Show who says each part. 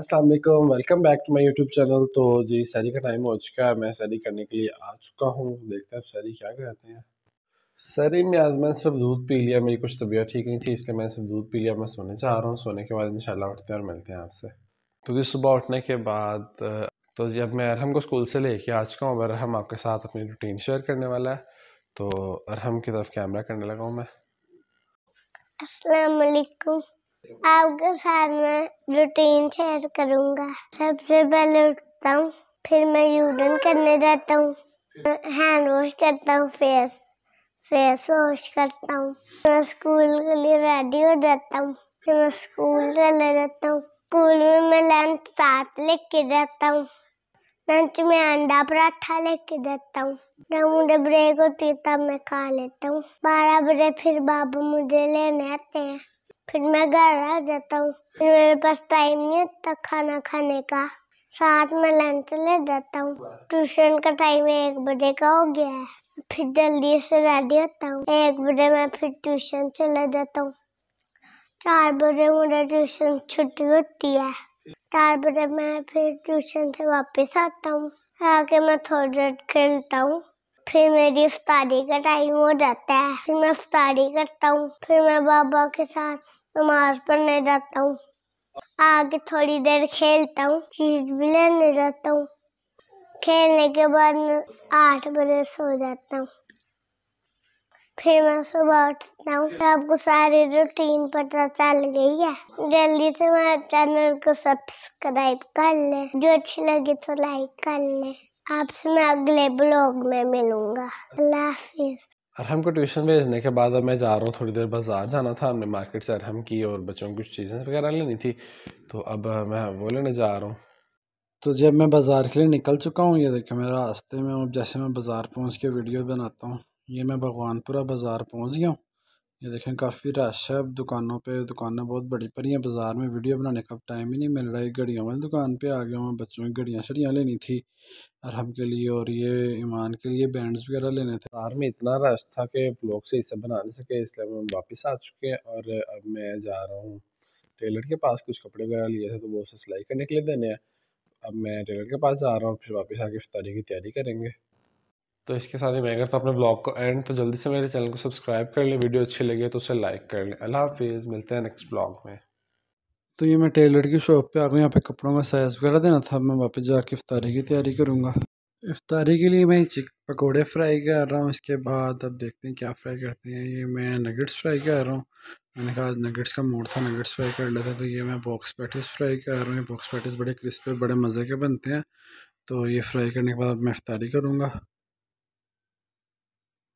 Speaker 1: Aslam welcome back to my YouTube channel तो जी सैरी का टाइम हो चुका है मैं सैरी करने के लिए आ चुका हूँ देखते हैं सैरी क्या कहते हैं सैरी में आज मैंने सिर्फ दूध पी लिया मेरी कुछ तबीयत ठीक नहीं थी इसलिए मैं सिर्फ दूध पी लिया मैं सोने चाह रहा हूँ सोने के बाद इन उठते हैं और मिलते हैं आपसे तो जी सुबह उठने के बाद तो जी अब मैं अरहम को स्कूल से लेके आ चुका हूँ अब अरहम आपके साथ अपनी रूटीन शेयर करने वाला है तो अरहम की तरफ कैमरा करने लगा हूँ मैं
Speaker 2: असलकुम आपके साथ में रूटीन शेयर करूँगा सबसे पहले उठता हूँ फिर मैं यूरिन करने जाता हूँ हैंड वॉश करता हूँ फेस फेस वॉश करता हूँ मैं स्कूल के लिए रेडी हो जाता हूँ फिर मैं स्कूल चले जाता हूँ स्कूल में मैं लंच साथ लेके जाता हूँ लंच में अंडा पराठा लेके जाता हूँ जब मुझे ब्रेक होती है तब मैं खा लेता हूँ बारह बजे फिर बाबू मुझे लेने आते हैं फिर मैं घर आ जाता हूँ फिर मेरे पास टाइम नहीं होता खाना खाने का साथ में लंच ले जाता हूँ ट्यूशन का टाइम एक बजे का हो गया है फिर जल्दी से रेडी होता हूँ एक बजे मैं फिर ट्यूशन चले जाता हूँ चार बजे मुझे ट्यूशन छुट्टी होती है चार बजे मैं फिर ट्यूशन से वापस आता हूँ आके मैं थोड़ी देर खेलता हूँ फिर मेरी उफ्तारी का टाइम हो जाता है फिर मैं उफ्तारी करता हूँ फिर मैं बाबा के साथ तो मैं पर नहीं जाता हूँ आगे थोड़ी देर खेलता हूँ चीज भी लेने जाता हूँ खेलने के बाद आठ बजे सो जाता हूँ फिर मैं सुबह उठता हूँ आपको सारी रूटीन पता चल गई है जल्दी से मेरे चैनल को सब्सक्राइब कर ले जो अच्छी लगी तो लाइक कर ले आपसे मैं अगले ब्लॉग में मिलूंगा अल्लाह हाफिज़
Speaker 1: अरहम को ट्यूशन भेजने के बाद अब मैं जा रहा हूँ थोड़ी देर बाज़ार जाना था हमने मार्केट से अरहम की और बच्चों को कुछ चीज़ें वगैरह लेनी थी तो अब मैं वो लेने जा रहा हूँ तो जब मैं बाज़ार के लिए निकल चुका हूँ ये देखो मेरा रास्ते में जैसे मैं बाज़ार पहुँच के वीडियो बनाता हूँ ये मैं भगवानपुरा बाज़ार पहुँच गया हूँ ये देखें काफ़ी रश है अब दुकानों पे दुकानें बहुत बड़ी पड़ी हैं बाज़ार में वीडियो बनाने का टाइम ही नहीं मिल रहा है घड़ियों वाली दुकान पे आ गया हूँ बच्चों की घड़ियाँ छड़ियाँ लेनी थी अरहम के लिए और ये ईमान के लिए बैंड्स वगैरह लेने थे बाजार में इतना रश था कि ब्लॉक से इसे बना नहीं सके इसलिए हम वापस आ चुके हैं और अब मैं जा रहा हूँ टेलर के पास कुछ कपड़े वगैरह लिए थे तो वो उसे सिलाई करने के लिए देने हैं अब मैं टेलर के पास जा रहा हूँ फिर वापस आके इफ्तारी की तैयारी करेंगे तो इसके साथ ही मैं करता तो अपने ब्लॉग को एंड तो जल्दी से मेरे चैनल को सब्सक्राइब कर लें वीडियो अच्छी लगे तो उसे लाइक कर लें अल्लाह हाफिज़ मिलते हैं नेक्स्ट ब्लॉग में तो ये मैं टेलर की शॉप पे आ गया यहाँ पे कपड़ों का साइज़ वगैरह देना था मैं वापस जाके इफ्तारी की तैयारी करूँगा इफ्तारी के लिए मैं चिक पकौड़े फ्राई कर रहा हूँ इसके बाद अब देखते हैं क्या फ्राई करते हैं ये मैं नगेट्स फ्राई कर रहा हूँ मैंने कहा नगेट्स का मोड़ था नगेट्स फ्राई कर लेते तो ये मैं बॉक्स पैटिस फ्राई कर रहा हूँ ये बॉक्स पैटिस बड़े क्रिस्पी और बड़े मज़े के बनते हैं तो ये फ्राई करने के बाद मैं इफ्तारी करूँगा